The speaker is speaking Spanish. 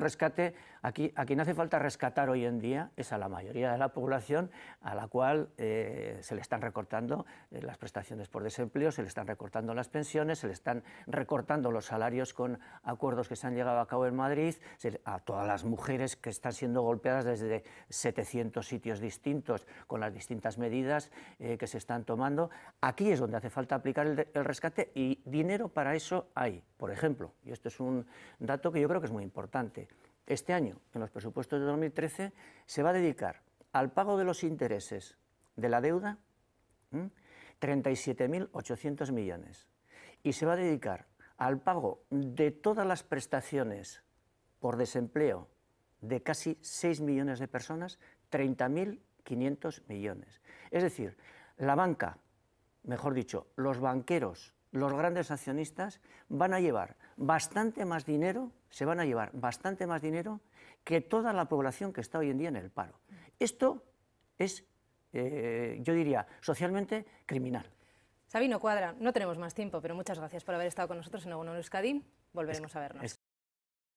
rescate, aquí, a quien hace falta rescatar hoy en día es a la mayoría de la población a la cual eh, se le están recortando eh, las prestaciones por desempleo, se le están recortando las pensiones, se le están recortando los salarios con acuerdos que se han llegado a cabo en Madrid, a todas las mujeres que están siendo golpeadas desde 700 sitios distintos con las distintas medidas eh, que se están tomando. Aquí es donde hace falta aplicar el rescate y dinero para eso hay. Por ejemplo, y esto es un dato que yo creo que es muy importante, este año, en los presupuestos de 2013, se va a dedicar al pago de los intereses de la deuda 37.800 millones y se va a dedicar al pago de todas las prestaciones por desempleo de casi 6 millones de personas, 30.500 millones. Es decir, la banca, mejor dicho, los banqueros los grandes accionistas van a llevar bastante más dinero, se van a llevar bastante más dinero que toda la población que está hoy en día en el paro. Esto es, eh, yo diría, socialmente criminal. Sabino Cuadra, no tenemos más tiempo, pero muchas gracias por haber estado con nosotros en Aguno Euskadi. Volveremos a vernos.